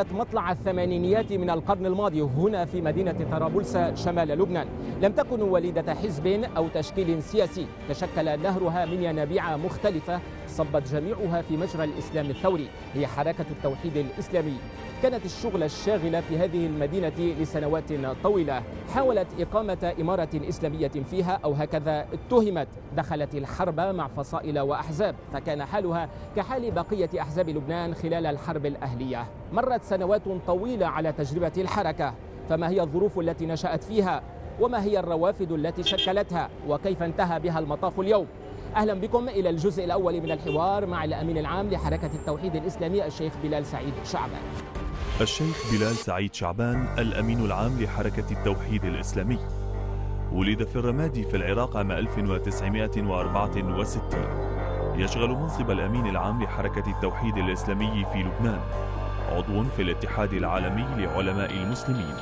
بدت مطلع الثمانينيات من القرن الماضي هنا في مدينة طرابلس شمال لبنان لم تكن وليدة حزب أو تشكيل سياسي تشكل نهرها من ينابيع مختلفة صبت جميعها في مجرى الإسلام الثوري هي حركة التوحيد الإسلامي كانت الشغلة الشاغلة في هذه المدينة لسنوات طويلة حاولت إقامة إمارة إسلامية فيها أو هكذا اتهمت دخلت الحرب مع فصائل وأحزاب فكان حالها كحال بقية أحزاب لبنان خلال الحرب الأهلية مرت سنوات طويلة على تجربة الحركة فما هي الظروف التي نشأت فيها وما هي الروافد التي شكلتها وكيف انتهى بها المطاف اليوم اهلا بكم الى الجزء الاول من الحوار مع الامين العام لحركه التوحيد الاسلامي الشيخ بلال سعيد شعبان الشيخ بلال سعيد شعبان الأمين العام لحركة التوحيد الإسلامي ولد في الرمادي في العراق عام 1964 يشغل منصب الأمين العام لحركة التوحيد الإسلامي في لبنان عضو في الاتحاد العالمي لعلماء المسلمين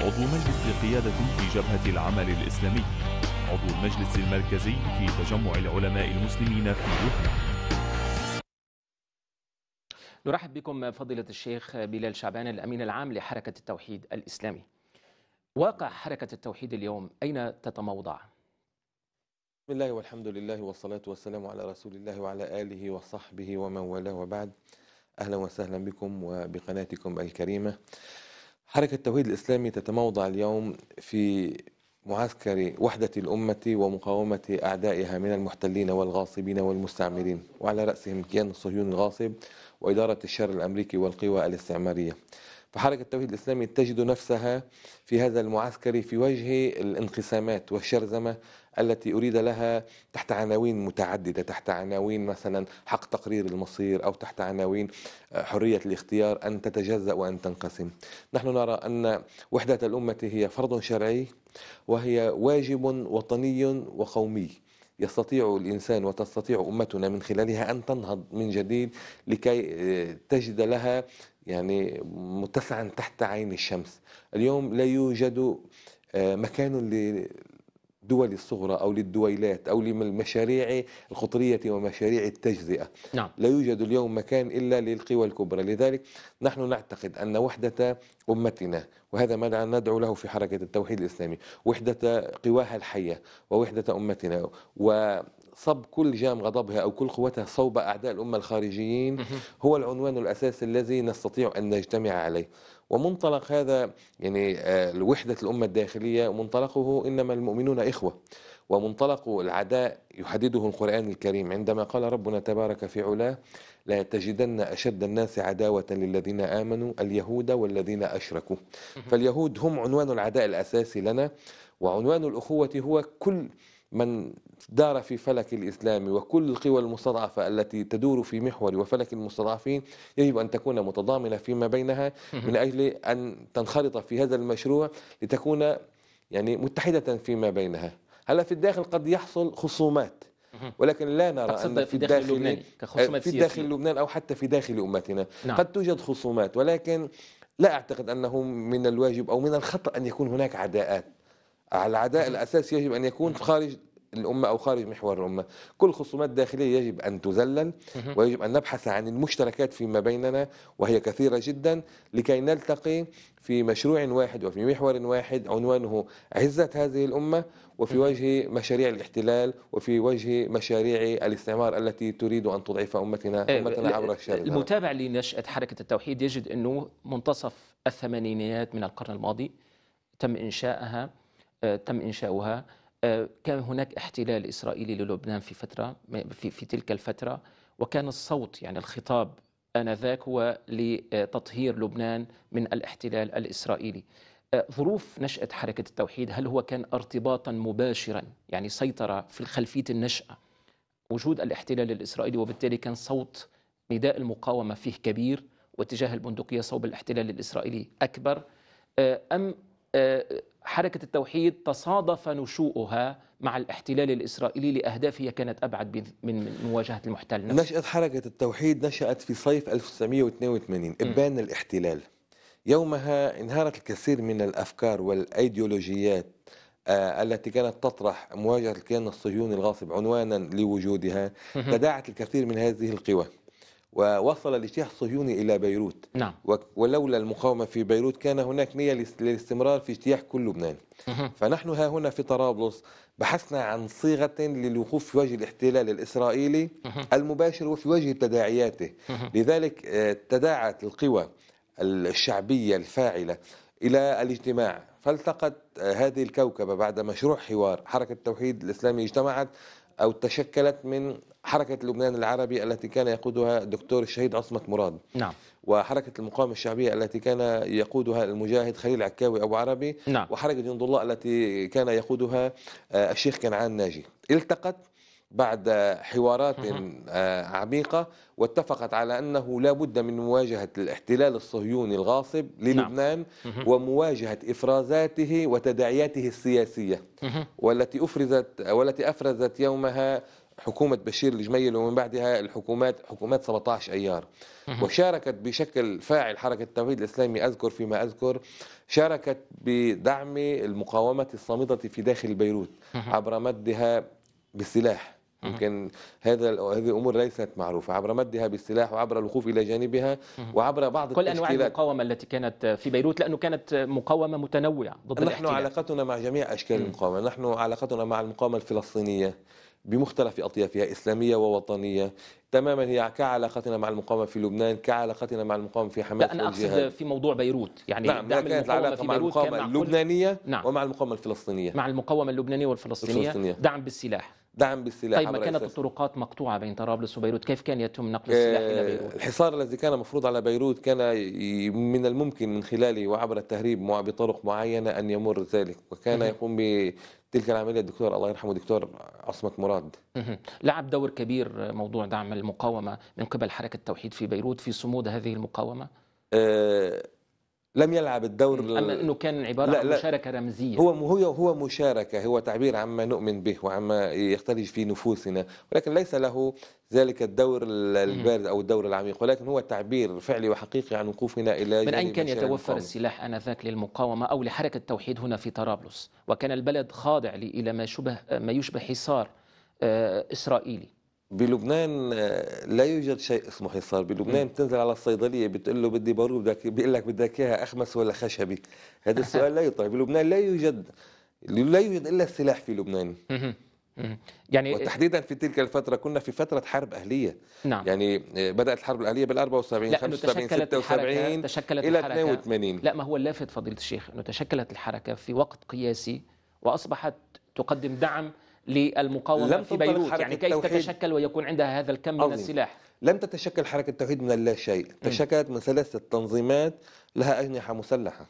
عضو مجلس قيادة في جبهة العمل الإسلامي عضو المجلس المركزي في تجمع العلماء المسلمين في لبنان نرحب بكم فضيلة الشيخ بلال شعبان الأمين العام لحركة التوحيد الإسلامي واقع حركة التوحيد اليوم أين تتموضع؟ بسم الله والحمد لله والصلاة والسلام على رسول الله وعلى آله وصحبه ومن والاه وبعد أهلا وسهلا بكم وبقناتكم الكريمة حركة التوحيد الإسلامي تتموضع اليوم في معسكر وحدة الأمة ومقاومة أعدائها من المحتلين والغاصبين والمستعمرين وعلى رأسهم كيان الصهيوني الغاصب وإدارة الشر الأمريكي والقوى الاستعمارية فحركة التوحيد الإسلامي تجد نفسها في هذا المعسكر في وجه الانقسامات والشرذمة التي أريد لها تحت عناوين متعددة تحت عناوين مثلا حق تقرير المصير أو تحت عناوين آه، حرية الاختيار أن تتجزأ وأن تنقسم نحن نرى أن وحدة الأمة هي فرض شرعي وهي واجب وطني وقومي يستطيع الإنسان وتستطيع أمتنا من خلالها أن تنهض من جديد لكي آه، تجد لها يعني متسعا تحت عين الشمس اليوم لا يوجد آه، مكان الدول الصغرى أو للدويلات أو للمشاريع الخطرية ومشاريع التجزئة نعم. لا يوجد اليوم مكان إلا للقوى الكبرى لذلك نحن نعتقد أن وحدة أمتنا وهذا ما ندعو له في حركة التوحيد الإسلامي وحدة قواها الحية ووحدة أمتنا و صب كل جام غضبها أو كل قوتها صوب أعداء الأمة الخارجيين هو العنوان الأساسي الذي نستطيع أن نجتمع عليه ومنطلق هذا يعني آه، وحدة الأمة الداخلية منطلقه إنما المؤمنون إخوة ومنطلق العداء يحدده القرآن الكريم عندما قال ربنا تبارك في علاه لا تجدن أشد الناس عداوة للذين آمنوا اليهود والذين أشركوا فاليهود هم عنوان العداء الأساسي لنا وعنوان الأخوة هو كل من دار في فلك الإسلام وكل القوى المستضعفة التي تدور في محور وفلك المستضعفين يجب أن تكون متضامنة فيما بينها من أجل أن تنخرط في هذا المشروع لتكون يعني متحدة فيما بينها هلا في الداخل قد يحصل خصومات ولكن لا نرى أن في الداخل لبنان آه، كخصومات في داخل لبنان أو حتى في داخل أمتنا نعم. قد توجد خصومات ولكن لا أعتقد أنه من الواجب أو من الخطأ أن يكون هناك عداءات العداء الأساسي يجب أن يكون خارج الأمة أو خارج محور الأمة كل خصومات داخلية يجب أن تذلل ويجب أن نبحث عن المشتركات فيما بيننا وهي كثيرة جدا لكي نلتقي في مشروع واحد وفي محور واحد عنوانه عزة هذه الأمة وفي وجه مشاريع الاحتلال وفي وجه مشاريع الاستعمار التي تريد أن تضعف أمتنا, آه، أمتنا عبر الشارع المتابع لنشأة حركة التوحيد يجد أنه منتصف الثمانينيات من القرن الماضي تم إنشائها تم إنشاؤها آه، كان هناك احتلال إسرائيلي للبنان في فترة في, في تلك الفترة وكان الصوت يعني الخطاب آنذاك هو لتطهير لبنان من الاحتلال الإسرائيلي آه، ظروف نشأة حركة التوحيد هل هو كان ارتباطا مباشرا يعني سيطرة في خلفية النشأة وجود الاحتلال الإسرائيلي وبالتالي كان صوت نداء المقاومة فيه كبير واتجاه البندقية صوب الاحتلال الإسرائيلي أكبر آه، أم حركة التوحيد تصادف نشوئها مع الاحتلال الإسرائيلي لأهداف هي كانت أبعد من مواجهة المحتل نفسه نشأة حركة التوحيد نشأت في صيف 1982 إبان الاحتلال يومها انهارت الكثير من الأفكار والأيديولوجيات آه، التي كانت تطرح مواجهة الكيان الصهيوني الغاصب عنوانا لوجودها تداعت الكثير من هذه القوى ووصل الاجتياح الصهيوني إلى بيروت نعم. ولولا المقاومة في بيروت كان هناك نية للاستمرار في اجتياح كل لبنان فنحن ها هنا في طرابلس بحثنا عن صيغة للوقوف في وجه الاحتلال الإسرائيلي المباشر وفي وجه تداعياته لذلك آه، تداعت القوى الشعبية الفاعلة إلى الاجتماع فالتقت هذه الكوكبة بعد مشروع حوار حركة التوحيد الإسلامي اجتمعت أو تشكلت من حركة لبنان العربي التي كان يقودها الدكتور الشهيد عصمت مراد نعم. وحركة المقاومة الشعبية التي كان يقودها المجاهد خليل عكاوي أبو عربي نعم. وحركة جند الله التي كان يقودها آه، الشيخ كنعان ناجي التقت بعد حوارات آه، عميقة واتفقت على أنه لا بد من مواجهة الاحتلال الصهيوني الغاصب للبنان نعم. ومواجهة إفرازاته وتداعياته السياسية والتي أفرزت والتي أفرزت يومها حكومة بشير الجميل ومن بعدها الحكومات حكومات 17 أيار وشاركت بشكل فاعل حركة التوحيد الإسلامي أذكر فيما أذكر شاركت بدعم المقاومة الصامدة في داخل بيروت عبر مدها بالسلاح يمكن هذا هذه الامور ليست معروفه عبر مدها بالسلاح وعبر الوقوف الى جانبها وعبر بعض كل انواع المقاومه التي كانت في بيروت لانه كانت مقاومه متنوعه ضد نحن الاحتلال. علاقتنا مع جميع اشكال المقاومه نحن علاقتنا مع المقاومه الفلسطينيه بمختلف اطيافها اسلاميه ووطنيه تماما هي كعلاقتنا مع المقاومه في لبنان كعلاقتنا مع المقاومه في حماس لا انا اقصد في موضوع بيروت يعني نعم دعم كانت العلاقه مع المقاومه اللبنانيه نعم. ومع المقاومه الفلسطينيه مع المقاومه اللبنانيه والفلسطينيه الفلسطينية. دعم بالسلاح دعم بالسلاح طيب ما كانت الطرقات مقطوعة بين طرابلس وبيروت كيف كان يتم نقل آه، السلاح إلى بيروت؟ الحصار الذي كان مفروض على بيروت كان من الممكن من خلاله وعبر التهريب بطرق معينة أن يمر ذلك وكان يقوم بتلك العملية الدكتور الله يرحمه دكتور عصمت مراد لعب دور كبير موضوع دعم المقاومة من قبل حركة التوحيد في بيروت في صمود هذه المقاومة آه لم يلعب الدور اما انه كان عباره لا عن مشاركه رمزيه هو هو هو مشاركه هو تعبير عما نؤمن به وعما يختلج في نفوسنا ولكن ليس له ذلك الدور البارد او الدور العميق ولكن هو تعبير فعلي وحقيقي عن وقوفنا الى من اين كان يتوفر السلاح انذاك للمقاومه او لحركه التوحيد هنا في طرابلس وكان البلد خاضع الى ما شبه ما يشبه حصار آه، اسرائيلي بلبنان آه، لا يوجد شيء اسمه حصار بلبنان بتنزل على الصيدليه بتقول له بدي بارود بدك بيقول لك بدك اياها اخمس ولا خشبي هذا السؤال لا يطرح بلبنان لا يوجد لا يوجد الا السلاح في لبنان يعني وتحديدا في تلك الفتره كنا في فتره حرب اهليه نعم يعني آه، بدات الحرب الاهليه بال 74 75 76 تشكلت الى 82 لا ما هو اللافت فضيله الشيخ انه تشكلت الحركه في وقت قياسي واصبحت تقدم دعم للمقاومه لم في بيروت يعني كيف تتشكل ويكون عندها هذا الكم عظيم. من السلاح لم تتشكل حركه التوحيد من لا شيء تشكلت من ثلاثه تنظيمات لها اجنحه مسلحه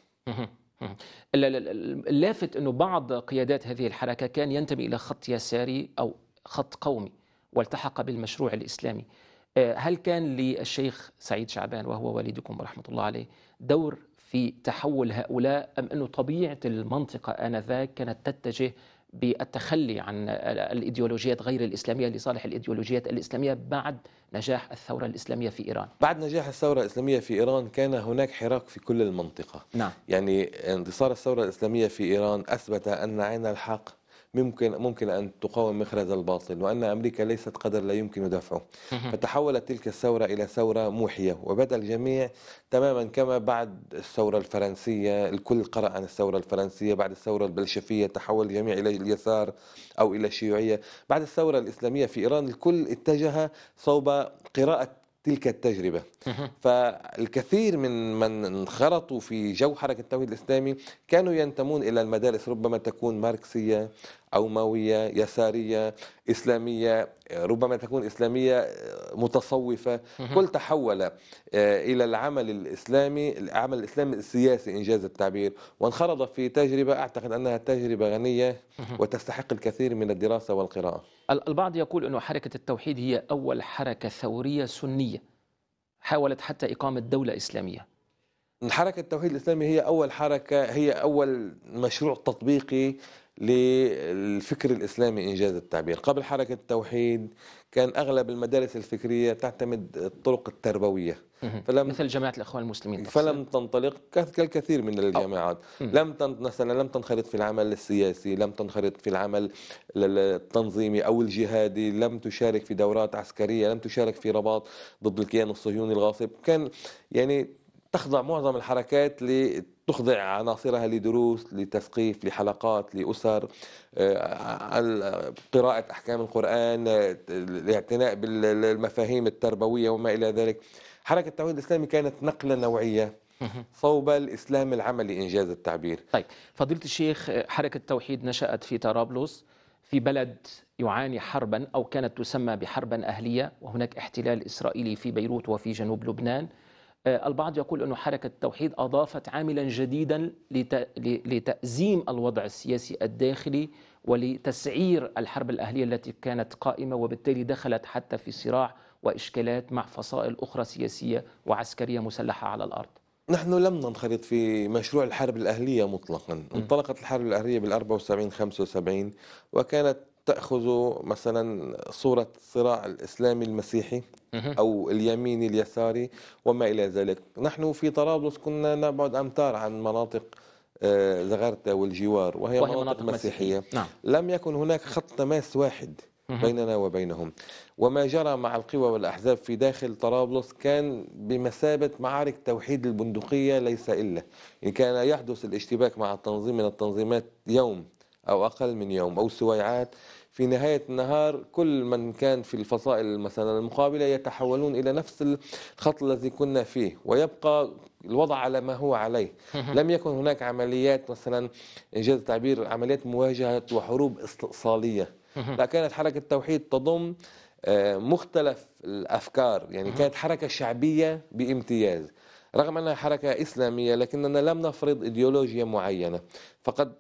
اللافت انه بعض قيادات هذه الحركه كان ينتمي الى خط يساري او خط قومي والتحق بالمشروع الاسلامي آه، هل كان للشيخ سعيد شعبان وهو والدكم رحمه الله عليه دور في تحول هؤلاء ام انه طبيعه المنطقه انذاك كانت تتجه بالتخلي عن الايديولوجيات غير الاسلاميه لصالح الايديولوجيات الاسلاميه بعد نجاح الثوره الاسلاميه في ايران. بعد نجاح الثوره الاسلاميه في ايران كان هناك حراك في كل المنطقه. نعم. يعني انتصار الثوره الاسلاميه في ايران اثبت ان عين الحق ممكن ممكن ان تقاوم مخرز الباطل وان امريكا ليست قدر لا يمكن دفعه فتحولت تلك الثوره الى ثوره موحيه وبدا الجميع تماما كما بعد الثوره الفرنسيه الكل قرأ عن الثوره الفرنسيه بعد الثوره البلشفيه تحول الجميع الى اليسار او الى الشيوعيه بعد الثوره الاسلاميه في ايران الكل اتجه صوب قراءه تلك التجربة فالكثير من من انخرطوا في جو حركة التوحيد الإسلامي كانوا ينتمون إلى المدارس ربما تكون ماركسية أوموية يسارية إسلامية آه، ربما تكون إسلامية آه، متصوفة كل تحول آه، إلى العمل الإسلامي العمل الإسلامي السياسي إنجاز التعبير وانخرط في تجربة أعتقد أنها تجربة غنية وتستحق الكثير من الدراسة والقراءة البعض يقول أن حركة التوحيد هي أول حركة ثورية سنية حاولت حتى إقامة دولة إسلامية حركة التوحيد الإسلامي هي أول حركة هي أول مشروع تطبيقي للفكر الإسلامي إنجاز التعبير قبل حركة التوحيد كان أغلب المدارس الفكرية تعتمد الطرق التربوية فلم مثل جماعة الإخوان المسلمين فلم تنطلق كالكثير من الجامعات لم مثلا لم تنخرط في العمل السياسي لم تنخرط في العمل التنظيمي أو الجهادي لم تشارك في دورات عسكرية لم تشارك في رباط ضد الكيان الصهيوني الغاصب كان يعني تخضع معظم الحركات تخضع عناصرها لدروس لتثقيف لحلقات لأسر آه، قراءة أحكام القرآن الاعتناء بالمفاهيم التربوية وما إلى ذلك حركة التوحيد الإسلامي كانت نقلة نوعية صوب الإسلام العملي إنجاز التعبير طيب فضيلة الشيخ حركة التوحيد نشأت في طرابلس في بلد يعاني حربا أو كانت تسمى بحربا أهلية وهناك احتلال إسرائيلي في بيروت وفي جنوب لبنان آه، البعض يقول أن حركة التوحيد أضافت عاملا جديدا لتأزيم الوضع السياسي الداخلي ولتسعير الحرب الأهلية التي كانت قائمة وبالتالي دخلت حتى في صراع وإشكالات مع فصائل أخرى سياسية وعسكرية مسلحة على الأرض نحن لم ننخرط في مشروع الحرب الأهلية مطلقا انطلقت الحرب الأهلية بال 74 75 وكانت تأخذ مثلا صورة الصراع الإسلامي المسيحي أو اليميني اليساري وما إلى ذلك نحن في طرابلس كنا نبعد أمتار عن مناطق زغرتا آه، والجوار وهي, وهي مناطق, مناطق مسيحية, مسيحية. نعم. لم يكن هناك خط تماس واحد بيننا وبينهم وما جرى مع القوى والأحزاب في داخل طرابلس كان بمثابة معارك توحيد البندقية ليس إلا إن كان يحدث الاشتباك مع التنظيم من التنظيمات يوم أو أقل من يوم أو سويعات في نهاية النهار كل من كان في الفصائل مثلا المقابلة يتحولون إلى نفس الخط الذي كنا فيه ويبقى الوضع على ما هو عليه لم يكن هناك عمليات مثلا إنجاز التعبير عمليات مواجهة وحروب استئصالية لا كانت حركة التوحيد تضم آه، مختلف الأفكار يعني كانت حركة شعبية بامتياز رغم أنها حركة إسلامية لكننا لم نفرض إيديولوجيا معينة فقد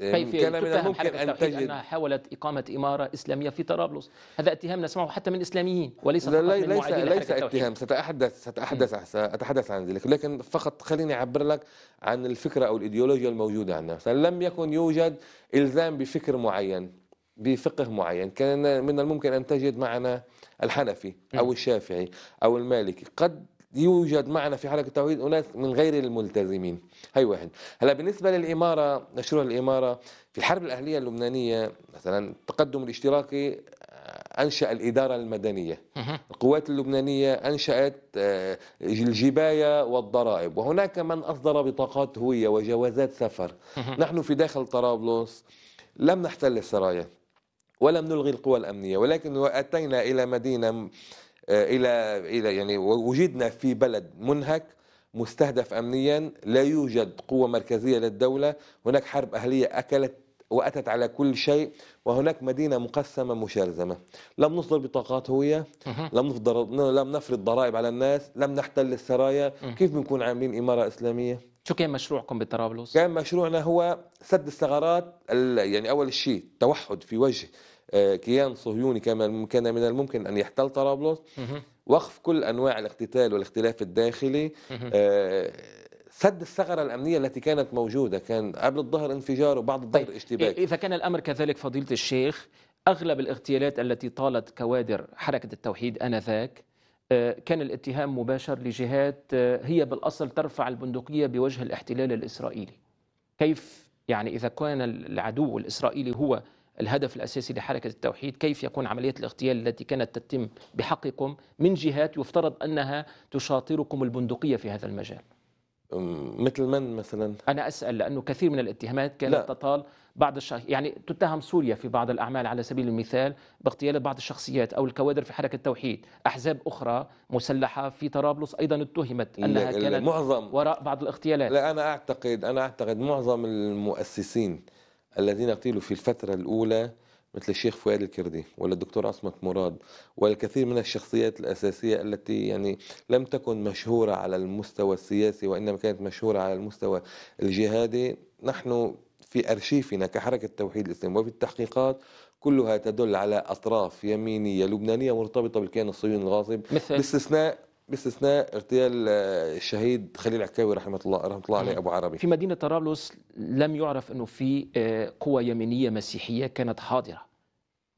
كيف كان من الممكن أن تجد أنها حاولت إقامة إمارة إسلامية في طرابلس هذا اتهام نسمعه حتى من إسلاميين وليس فقط ليس من ليس, ليس اتهام سأتحدث سأتحدث سأتحدث عن ذلك لكن فقط خليني أعبر لك عن الفكرة أو الإيديولوجيا الموجودة عندنا لم يكن يوجد إلزام بفكر معين بفقه معين كان من الممكن أن تجد معنا الحنفي أو الشافعي أو المالكي قد يوجد معنا في حركة التوحيد أناس من غير الملتزمين هي واحد هلا بالنسبة للإمارة مشروع الإمارة في الحرب الأهلية اللبنانية مثلا التقدم الاشتراكي آه، أنشأ الإدارة المدنية القوات اللبنانية أنشأت آه، الجباية والضرائب وهناك من أصدر بطاقات هوية وجوازات سفر نحن في داخل طرابلس لم نحتل السرايا ولم نلغي القوى الأمنية ولكن أتينا إلى مدينة آه، الى الى يعني وجدنا في بلد منهك مستهدف امنيا لا يوجد قوه مركزيه للدوله هناك حرب اهليه اكلت واتت على كل شيء وهناك مدينه مقسمه مشرزمه لم نصدر بطاقات هويه لم نفرض لم نفرض ضرائب على الناس لم نحتل السرايا كيف بنكون عاملين اماره اسلاميه شو كان مشروعكم بطرابلس كان مشروعنا هو سد الثغرات يعني اول شيء توحد في وجه آه، كيان صهيوني كما كان من الممكن أن يحتل طرابلس وقف كل أنواع الاقتتال والاختلاف الداخلي آه، سد الثغرة الأمنية التي كانت موجودة كان قبل الظهر انفجار وبعد الظهر طيب اشتباك إذا كان الأمر كذلك فضيلة الشيخ أغلب الاغتيالات التي طالت كوادر حركة التوحيد آنذاك آه، كان الاتهام مباشر لجهات هي بالأصل ترفع البندقية بوجه الاحتلال الإسرائيلي كيف يعني إذا كان العدو الإسرائيلي هو الهدف الأساسي لحركة التوحيد كيف يكون عملية الاغتيال التي كانت تتم بحقكم من جهات يفترض أنها تشاطركم البندقية في هذا المجال مثل من مثلا؟ أنا أسأل لأنه كثير من الاتهامات كانت لا. تطال بعض الشخ... يعني تتهم سوريا في بعض الأعمال على سبيل المثال باغتيال بعض الشخصيات أو الكوادر في حركة التوحيد أحزاب أخرى مسلحة في طرابلس أيضا اتهمت أنها كانت معظم وراء بعض الاغتيالات لا أنا أعتقد أنا أعتقد معظم المؤسسين الذين قيلوا في الفترة الأولى مثل الشيخ فؤاد الكردي ولا الدكتور عصمت مراد والكثير من الشخصيات الأساسية التي يعني لم تكن مشهورة على المستوى السياسي وإنما كانت مشهورة على المستوى الجهادي نحن في أرشيفنا كحركة توحيد الإسلام وفي التحقيقات كلها تدل على أطراف يمينية لبنانية مرتبطة بالكيان الصهيوني الغاصب باستثناء باستثناء اغتيال آه، الشهيد خليل عكاوي رحمه الله رحمه الله عليه ابو عربي في مدينه طرابلس لم يعرف انه في آه، قوى يمينيه مسيحيه كانت حاضره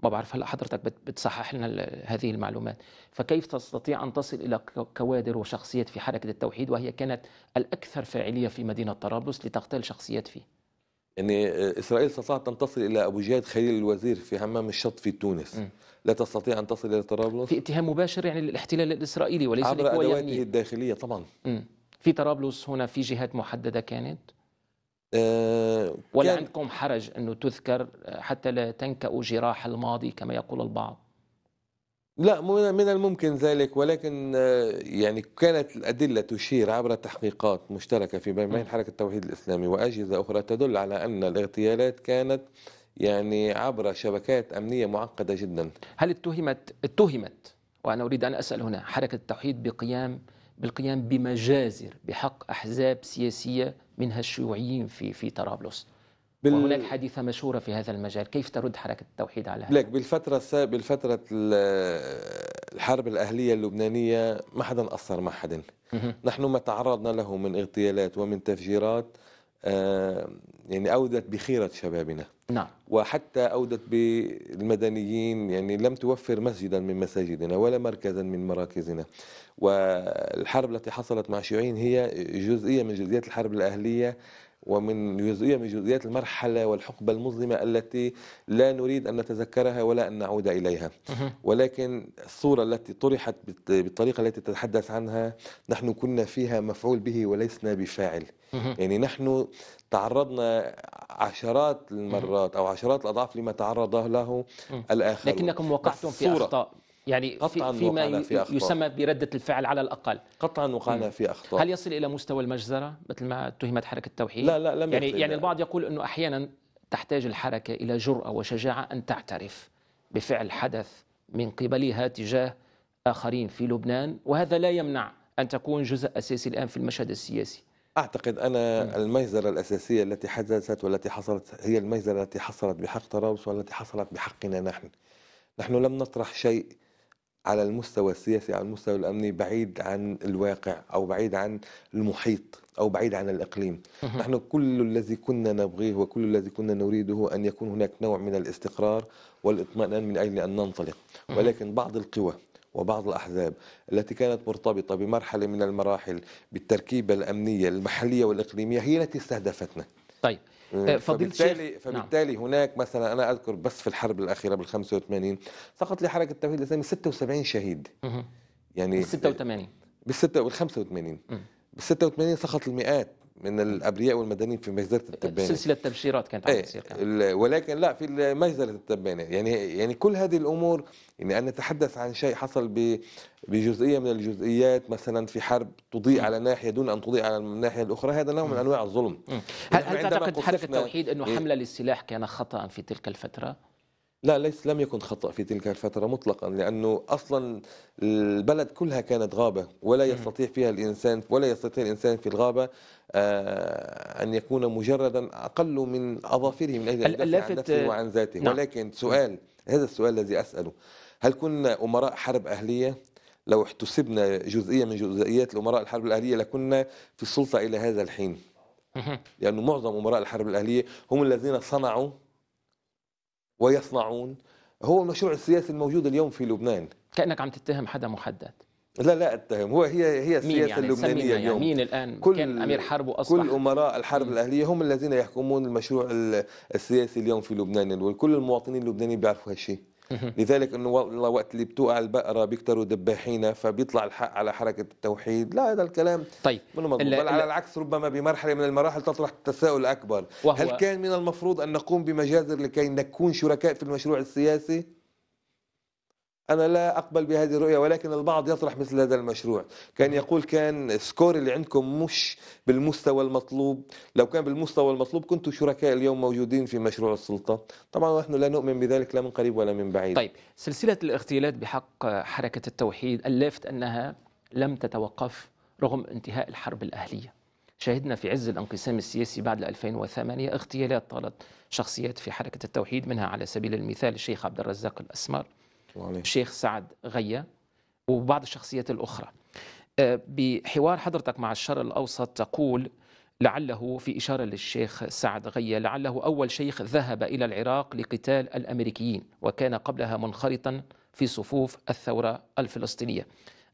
ما بعرف هلا حضرتك بتصحح لنا هذه المعلومات فكيف تستطيع ان تصل الى كوادر وشخصيات في حركه التوحيد وهي كانت الاكثر فاعليه في مدينه طرابلس لتغتال شخصيات فيه يعني اسرائيل استطاعت ان تصل الى ابو جهاد خليل الوزير في حمام الشط في تونس م. لا تستطيع ان تصل الى طرابلس في اتهام مباشر يعني للاحتلال الاسرائيلي وليس عبر ادواته الداخليه طبعا م. في طرابلس هنا في جهات محدده كانت أه ولا كان يعني عندكم حرج انه تذكر آه، حتى لا تنكأ جراح الماضي كما يقول البعض لا من الممكن ذلك ولكن آه، يعني كانت الأدلة تشير عبر تحقيقات مشتركة فيما بين حركة التوحيد الإسلامي وأجهزة أخرى تدل على أن الاغتيالات كانت يعني عبر شبكات أمنية معقدة جدا هل اتهمت اتهمت وأنا أريد أن أسأل هنا حركة التوحيد بقيام بالقيام بمجازر بحق أحزاب سياسية منها الشيوعيين في في طرابلس بال... وهناك حادثة مشهورة في هذا المجال كيف ترد حركة التوحيد على هذا؟ لك بالفترة الس... بالفترة الحرب الأهلية اللبنانية ما حدا أثر مع حدا نحن ما تعرضنا له من اغتيالات ومن تفجيرات آه يعني أودت بخيرة شبابنا نعم وحتى أودت بالمدنيين يعني لم توفر مسجدا من مساجدنا ولا مركزا من مراكزنا والحرب التي حصلت مع الشيوعيين هي جزئية من جزئيات الحرب الأهلية ومن جزئية من جزئيات المرحلة والحقبة المظلمة التي لا نريد أن نتذكرها ولا أن نعود إليها ولكن الصورة التي طرحت بالطريقة التي تتحدث عنها نحن كنا فيها مفعول به ولسنا بفاعل يعني نحن تعرضنا عشرات المرات أو عشرات الأضعاف لما تعرض له الآخر لكنكم وقعتم في أخطاء يعني في فيما في أخطاء. يسمى برده الفعل على الاقل قطعا وقعنا في اخطاء هل يصل الى مستوى المجزره مثل ما اتهمت حركه التوحيد لا لا لم يعني يعني البعض يقول انه احيانا تحتاج الحركه الى جراه وشجاعه ان تعترف بفعل حدث من قبلها تجاه اخرين في لبنان وهذا لا يمنع ان تكون جزء اساسي الان في المشهد السياسي اعتقد انا المجزره الاساسيه التي حدثت والتي حصلت هي المجزره التي حصلت بحق طرابلس والتي حصلت بحقنا نحن نحن لم نطرح شيء على المستوى السياسي على المستوى الامني بعيد عن الواقع او بعيد عن المحيط او بعيد عن الاقليم نحن كل الذي كنا نبغيه وكل الذي كنا نريده ان يكون هناك نوع من الاستقرار والاطمئنان من اجل ان ننطلق ولكن بعض القوى وبعض الأحزاب التي كانت مرتبطة بمرحلة من المراحل بالتركيبة الأمنية المحلية والإقليمية هي التي استهدفتنا طيب آه، آه، فضيلة فبالتالي فبالتالي نعم. هناك مثلا انا اذكر بس في الحرب الاخيره بال 85 سقط لحركه التوحيد الاسلامي 76 شهيد مه. يعني بال 86 بال 86 بال 86 سقط المئات من الابرياء والمدنيين في مجزره التبانه سلسله تبشيرات كانت عم إيه، تصير ولكن لا في مجزره التبانه يعني يعني كل هذه الامور يعني ان نتحدث عن شيء حصل بجزئيه من الجزئيات مثلا في حرب تضيء على ناحيه دون ان تضيء على الناحيه الاخرى هذا نوع من انواع الظلم هل, هل تعتقد حركه التوحيد انه إيه؟ حمله للسلاح كان خطا في تلك الفتره؟ لا ليس لم يكن خطأ في تلك الفترة مطلقا لأنه أصلا البلد كلها كانت غابة ولا يستطيع فيها الإنسان ولا يستطيع الإنسان في الغابة آه، أن يكون مجردا أقل من أظافره من أجل أن عن نفسه وعن ذاته نعم. ولكن سؤال هذا السؤال الذي أسأله هل كنا أمراء حرب أهلية؟ لو احتسبنا جزئية من جزئيات الأمراء الحرب الأهلية لكنا في السلطة إلى هذا الحين لأنه معظم أمراء الحرب الأهلية هم الذين صنعوا ويصنعون هو المشروع السياسي الموجود اليوم في لبنان كانك عم تتهم حدا محدد لا لا اتهم هو هي هي السياسه يعني اللبنانيه يعني. اليوم مين الان كل كان امير حرب واصبح كل امراء الحرب الاهليه هم الذين يحكمون المشروع السياسي اليوم في لبنان وكل المواطنين اللبنانيين بيعرفوا هالشيء لذلك انه والله وقت اللي بتوقع البقره بيكتروا دباحينا فبيطلع الحق على حركه التوحيد لا هذا الكلام طيب منه مضبوط بل على العكس ربما بمرحله من المراحل تطرح التساؤل الاكبر هل كان من المفروض ان نقوم بمجازر لكي نكون شركاء في المشروع السياسي أنا لا أقبل بهذه الرؤية ولكن البعض يطرح مثل هذا المشروع كان يقول كان سكور اللي عندكم مش بالمستوى المطلوب لو كان بالمستوى المطلوب كنتوا شركاء اليوم موجودين في مشروع السلطة طبعا نحن لا نؤمن بذلك لا من قريب ولا من بعيد طيب سلسلة الاغتيالات بحق حركة التوحيد الفت أنها لم تتوقف رغم انتهاء الحرب الأهلية شهدنا في عز الانقسام السياسي بعد 2008 اغتيالات طالت شخصيات في حركة التوحيد منها على سبيل المثال الشيخ عبد الرزاق الأسمر الله عليه. الشيخ سعد غية وبعض الشخصيات الأخرى آه، بحوار حضرتك مع الشرق الأوسط تقول لعله في إشارة للشيخ سعد غية لعله أول شيخ ذهب إلى العراق لقتال الأمريكيين وكان قبلها منخرطا في صفوف الثورة الفلسطينية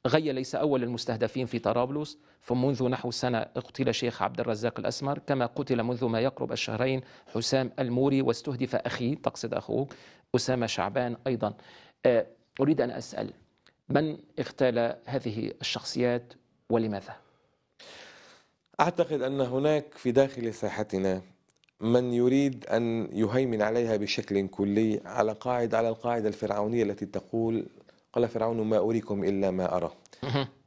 غية ليس أول المستهدفين في طرابلس فمنذ نحو سنة اقتل شيخ عبد الرزاق الأسمر كما قتل منذ ما يقرب الشهرين حسام الموري واستهدف أخيه تقصد اخوك أسامة شعبان أيضا أه، أريد أن أسأل من اغتال هذه الشخصيات ولماذا؟ أعتقد أن هناك في داخل ساحتنا من يريد أن يهيمن عليها بشكل كلي على قاعد على القاعدة الفرعونية التي تقول قال فرعون ما أريكم إلا ما أرى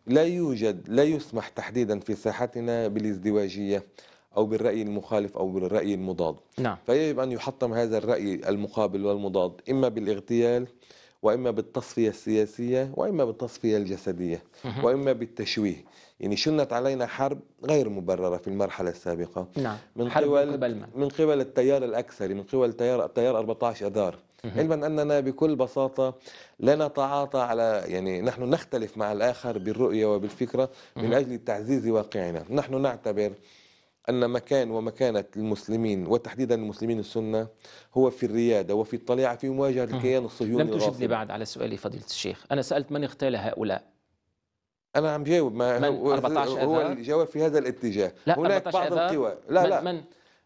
لا يوجد لا يسمح تحديدا في ساحتنا بالازدواجية أو بالرأي المخالف أو بالرأي المضاد نعم. فيجب أن يحطم هذا الرأي المقابل والمضاد إما بالاغتيال واما بالتصفيه السياسيه واما بالتصفيه الجسديه واما بالتشويه يعني شنت علينا حرب غير مبرره في المرحله السابقه نعم. من حرب قبل من قبل, من قبل التيار الاكثري من قبل التيار التيار 14 اذار علما اننا بكل بساطه لا نتعاطى على يعني نحن نختلف مع الاخر بالرؤيه وبالفكره من اجل تعزيز واقعنا نحن نعتبر أن مكان ومكانة المسلمين وتحديدا المسلمين السنة هو في الريادة وفي الطليعة في مواجهة الكيان الصهيوني لم تجبني بعد على سؤالي فضيلة الشيخ أنا سألت من اغتال هؤلاء انا عم جاوب ما من هو 14 هو الجواب في هذا الاتجاه لا هناك بعض القوى لا من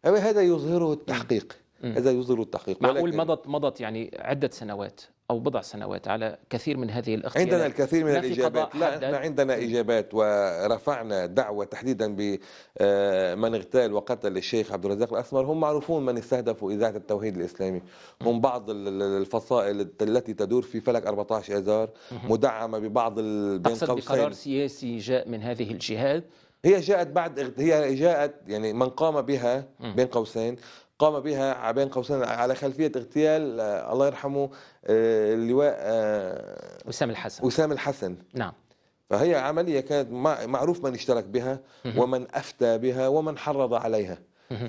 لا من هذا يظهره التحقيق هذا يظهر التحقيق معقول مضت مضت يعني عده سنوات أو بضع سنوات على كثير من هذه الاختيارات عندنا الكثير من الإجابات لا احنا عندنا إجابات ورفعنا دعوة تحديدا بمن آه، اغتال وقتل الشيخ عبد الرزاق الأسمر هم معروفون من استهدفوا إذاعة التوحيد الإسلامي هم بعض الفصائل التي تدور في فلك 14 آذار مدعمة ببعض بين بقرار سياسي جاء من هذه الجهات هي جاءت بعد هي جاءت يعني من قام بها بين قوسين قام بها بين قوسين على خلفيه اغتيال آه، الله يرحمه آه، اللواء آه، وسام الحسن وسام الحسن نعم فهي عملية كانت معروف من اشترك بها ومن أفتى بها ومن حرض عليها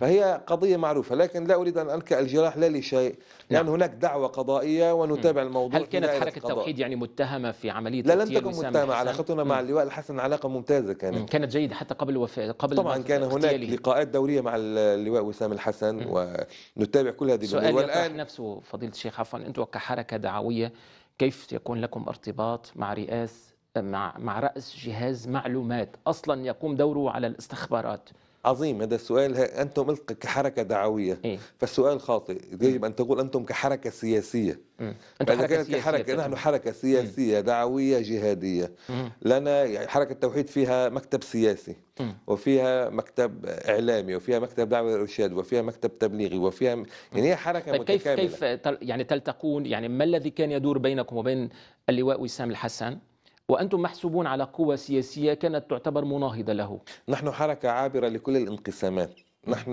فهي قضية معروفة لكن لا أريد أن انكى الجراح لا لشيء لأن نعم. هناك دعوة قضائية ونتابع الموضوع هل كانت حركة التوحيد يعني متهمة في عملية لا لم تكن متهمة علاقتنا مع اللواء الحسن علاقة ممتازة كانت مم. كانت جيدة حتى قبل وفاة قبل طبعا كان هناك لقاءات دورية مع اللواء وسام الحسن مم. ونتابع كل هذه الأمور والآن نفسه فضيلة الشيخ عفوا أنتم كحركة دعوية كيف يكون لكم ارتباط مع رئاس مع مع رأس جهاز معلومات أصلا يقوم دوره على الاستخبارات عظيم هذا السؤال انتم قلت كحركه دعويه إيه؟ فالسؤال خاطئ يجب ان تقول انتم كحركه سياسيه انتم حركه كانت سياسيه نحن حركه سياسيه مم. دعويه جهاديه مم. لنا يعني حركه التوحيد فيها مكتب سياسي مم. وفيها مكتب اعلامي وفيها مكتب دعوه للارشاد وفيها مكتب تبليغي وفيها يعني هي حركه طيب متكامله كيف كيف يعني تلتقون يعني ما الذي كان يدور بينكم وبين اللواء وسام الحسن وأنتم محسوبون على قوة سياسية كانت تعتبر مناهضة له نحن حركة عابرة لكل الانقسامات نحن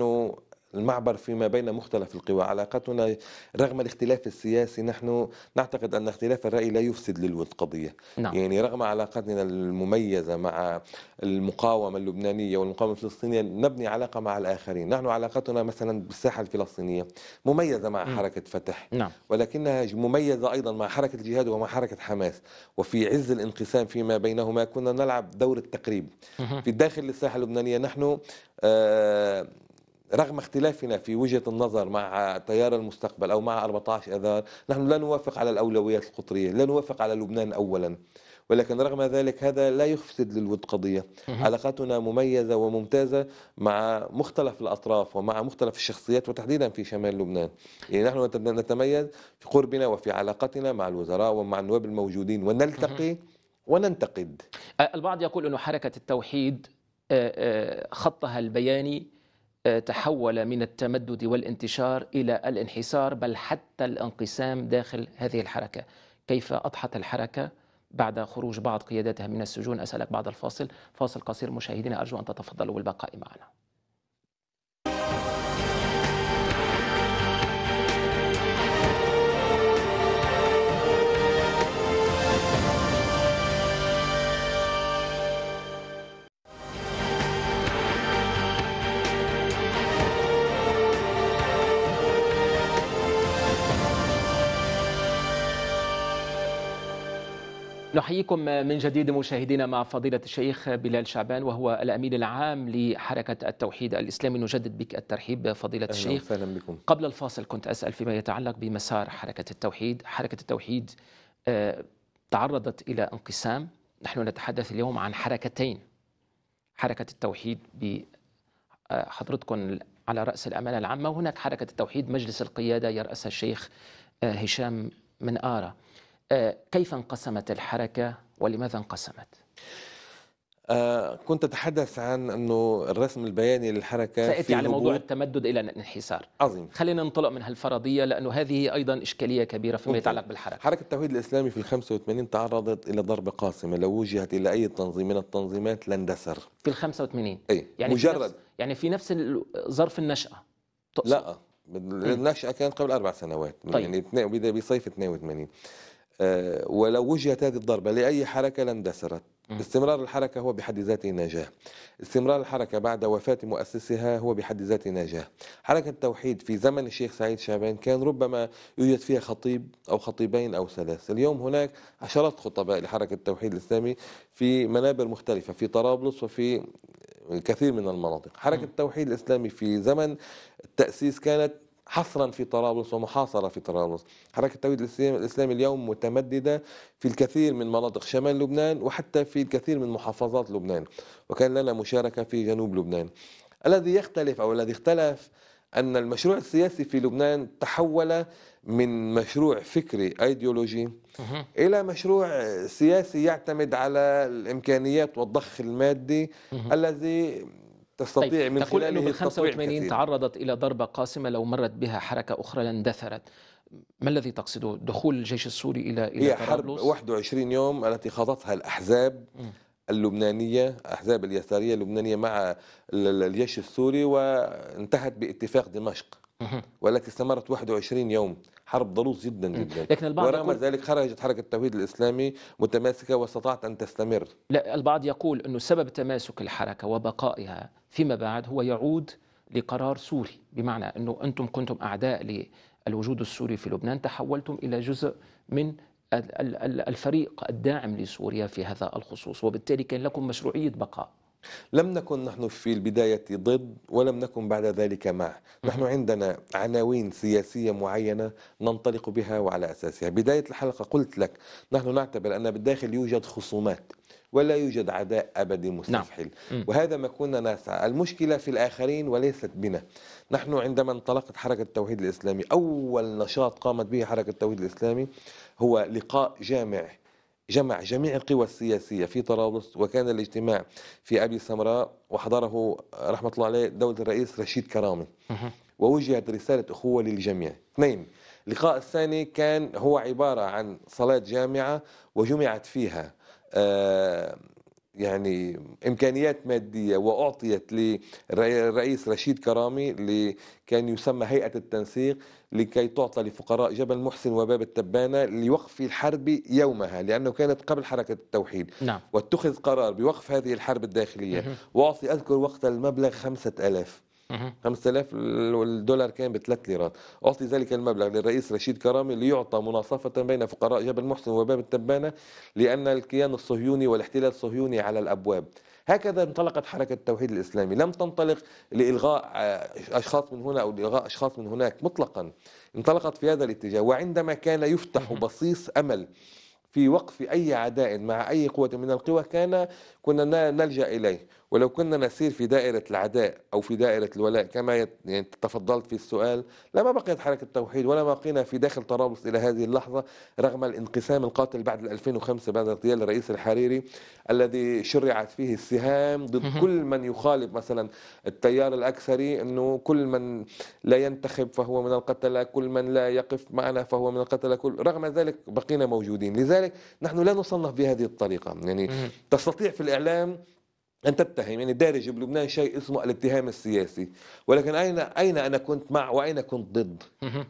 المعبر فيما بين مختلف القوى علاقتنا رغم الاختلاف السياسي نحن نعتقد أن اختلاف الرأي لا يفسد للود قضية نعم. يعني رغم علاقتنا المميزة مع المقاومة اللبنانية والمقاومة الفلسطينية نبني علاقة مع الآخرين نحن علاقتنا مثلا بالساحة الفلسطينية مميزة مع م. حركة فتح نعم. ولكنها مميزة أيضا مع حركة الجهاد ومع حركة حماس وفي عز الانقسام فيما بينهما كنا نلعب دور التقريب في داخل الساحة اللبنانية نحن آه رغم اختلافنا في وجهة النظر مع تيار المستقبل أو مع 14 أذار نحن لا نوافق على الأولويات القطرية لا نوافق على لبنان أولا ولكن رغم ذلك هذا لا يفسد للود قضية علاقاتنا مميزة وممتازة مع مختلف الأطراف ومع مختلف الشخصيات وتحديدا في شمال لبنان يعني نحن نتميز في قربنا وفي علاقتنا مع الوزراء ومع النواب الموجودين ونلتقي وننتقد البعض يقول أن حركة التوحيد خطها البياني آه، تحول من التمدد والانتشار الى الانحسار بل حتى الانقسام داخل هذه الحركه كيف اضحت الحركه بعد خروج بعض قيادتها من السجون اسالك بعد الفاصل فاصل قصير مشاهدينا ارجو ان تتفضلوا بالبقاء معنا نحييكم من جديد مشاهدينا مع فضيلة الشيخ بلال شعبان وهو الأمين العام لحركة التوحيد الإسلامي نجدد بك الترحيب فضيلة أهلا الشيخ أهلا بكم قبل الفاصل كنت أسأل فيما يتعلق بمسار حركة التوحيد حركة التوحيد آه، تعرضت إلى انقسام نحن نتحدث اليوم عن حركتين حركة التوحيد بحضرتكم آه، على رأس الأمانة العامة وهناك حركة التوحيد مجلس القيادة يرأسها الشيخ آه، هشام من آرة آه، كيف انقسمت الحركة ولماذا انقسمت؟ آه، كنت أتحدث عن أنه الرسم البياني للحركة سأتي على موضوع التمدد إلى الانحسار عظيم خلينا ننطلق من هالفرضية لأنه هذه أيضا إشكالية كبيرة فيما يتعلق بالحركة حركة التوحيد الإسلامي في 85 تعرضت إلى ضربة قاسمة لو وجهت إلى أي تنظيم من التنظيمات لاندسر في 85 أي يعني مجرد في نفس يعني في نفس ظرف النشأة تقصد. لا النشأة كانت قبل أربع سنوات طيب. يعني بصيف 82 آه، ولو وجهت هذه الضربة لأي حركة لاندثرت استمرار الحركة هو بحد ذاته نجاة استمرار الحركة بعد وفاة مؤسسها هو بحد ذاته نجاة حركة التوحيد في زمن الشيخ سعيد شعبان كان ربما يوجد فيها خطيب أو خطيبين أو ثلاث اليوم هناك عشرات خطباء لحركة التوحيد الإسلامي في منابر مختلفة في طرابلس وفي كثير من المناطق حركة التوحيد الإسلامي في زمن التأسيس كانت حصرا في طرابلس ومحاصرة في طرابلس حركة التوحيد الإسلامي اليوم متمددة في الكثير من مناطق شمال لبنان وحتى في الكثير من محافظات لبنان وكان لنا مشاركة في جنوب لبنان الذي يختلف أو الذي اختلف أن المشروع السياسي في لبنان تحول من مشروع فكري أيديولوجي إلى مشروع سياسي يعتمد على الإمكانيات والضخ المادي الذي تستطيع طيب من تقول خلاله أنه 85 تعرضت إلى ضربة قاسمة لو مرت بها حركة أخرى لاندثرت ما الذي تقصده دخول الجيش السوري إلى إلى هي حرب 21 يوم التي خاضتها الأحزاب م. اللبنانية أحزاب اليسارية اللبنانية مع الجيش السوري وانتهت باتفاق دمشق والتي استمرت 21 يوم حرب ضروس جدا جدا لكن البعض ورغم ذلك خرجت حركه التوحيد الاسلامي متماسكه واستطاعت ان تستمر لا البعض يقول انه سبب تماسك الحركه وبقائها فيما بعد هو يعود لقرار سوري بمعنى انه انتم كنتم اعداء للوجود السوري في لبنان تحولتم الى جزء من الفريق الداعم لسوريا في هذا الخصوص وبالتالي كان لكم مشروعيه بقاء لم نكن نحن في البداية ضد ولم نكن بعد ذلك مع نحن عندنا عناوين سياسية معينة ننطلق بها وعلى أساسها بداية الحلقة قلت لك نحن نعتبر أن بالداخل يوجد خصومات ولا يوجد عداء أبدي نعم. مستفحل نعم. وهذا ما كنا نسعى المشكلة في الآخرين وليست بنا نحن عندما انطلقت حركة التوحيد الإسلامي أول نشاط قامت به حركة التوحيد الإسلامي هو لقاء جامع جمع جميع القوى السياسية في طرابلس وكان الاجتماع في أبي سمراء وحضره رحمة الله عليه دولة الرئيس رشيد كرامي ووجهت رسالة أخوة للجميع اثنين اللقاء الثاني كان هو عبارة عن صلاة جامعة وجمعت فيها آه يعني امكانيات ماديه واعطيت للرئيس رشيد كرامي اللي كان يسمى هيئه التنسيق لكي تعطى لفقراء جبل محسن وباب التبانه لوقف الحرب يومها لانه كانت قبل حركه التوحيد نعم. واتخذ قرار بوقف هذه الحرب الداخليه واعطي اذكر وقت المبلغ خمسة ألاف 5000 والدولار كان بثلاث ليرات أعطي ذلك المبلغ للرئيس رشيد كرامي ليعطى مناصفة بين فقراء جبل محسن وباب التبانة لأن الكيان الصهيوني والاحتلال الصهيوني على الأبواب هكذا انطلقت حركة التوحيد الإسلامي لم تنطلق لإلغاء أشخاص من هنا أو لإلغاء أشخاص من هناك مطلقا انطلقت في هذا الاتجاه وعندما كان يفتح بصيص أمل في وقف أي عداء مع أي قوة من القوى كان كنا نلجأ إليه ولو كنا نسير في دائرة العداء أو في دائرة الولاء كما يعني تفضلت في السؤال لما بقيت حركة التوحيد ولا بقينا في داخل طرابلس إلى هذه اللحظة رغم الانقسام القاتل بعد 2005 بعد اغتيال الرئيس الحريري الذي شرعت فيه السهام ضد كل من يخالف مثلا التيار الأكثري أنه كل من لا ينتخب فهو من القتلة كل من لا يقف معنا فهو من القتلة كل رغم ذلك بقينا موجودين لذلك نحن لا نصنف بهذه الطريقة يعني تستطيع في الإعلام أن تتهم يعني دارج بلبنان شيء اسمه الاتهام السياسي ولكن أين أين أنا كنت مع وأين كنت ضد